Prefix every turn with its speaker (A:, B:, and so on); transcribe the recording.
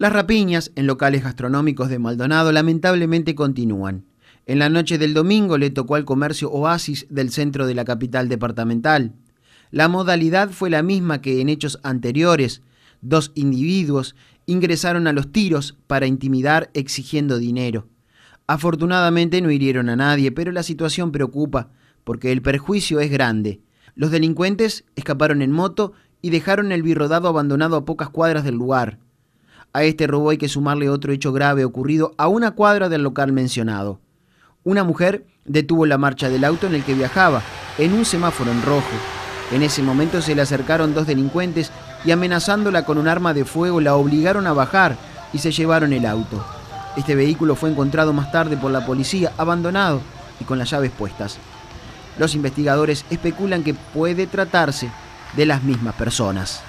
A: Las rapiñas en locales gastronómicos de Maldonado lamentablemente continúan. En la noche del domingo le tocó al comercio Oasis del centro de la capital departamental. La modalidad fue la misma que en hechos anteriores. Dos individuos ingresaron a los tiros para intimidar exigiendo dinero. Afortunadamente no hirieron a nadie, pero la situación preocupa, porque el perjuicio es grande. Los delincuentes escaparon en moto y dejaron el birrodado abandonado a pocas cuadras del lugar. A este robo hay que sumarle otro hecho grave ocurrido a una cuadra del local mencionado. Una mujer detuvo la marcha del auto en el que viajaba, en un semáforo en rojo. En ese momento se le acercaron dos delincuentes y amenazándola con un arma de fuego la obligaron a bajar y se llevaron el auto. Este vehículo fue encontrado más tarde por la policía abandonado y con las llaves puestas. Los investigadores especulan que puede tratarse de las mismas personas.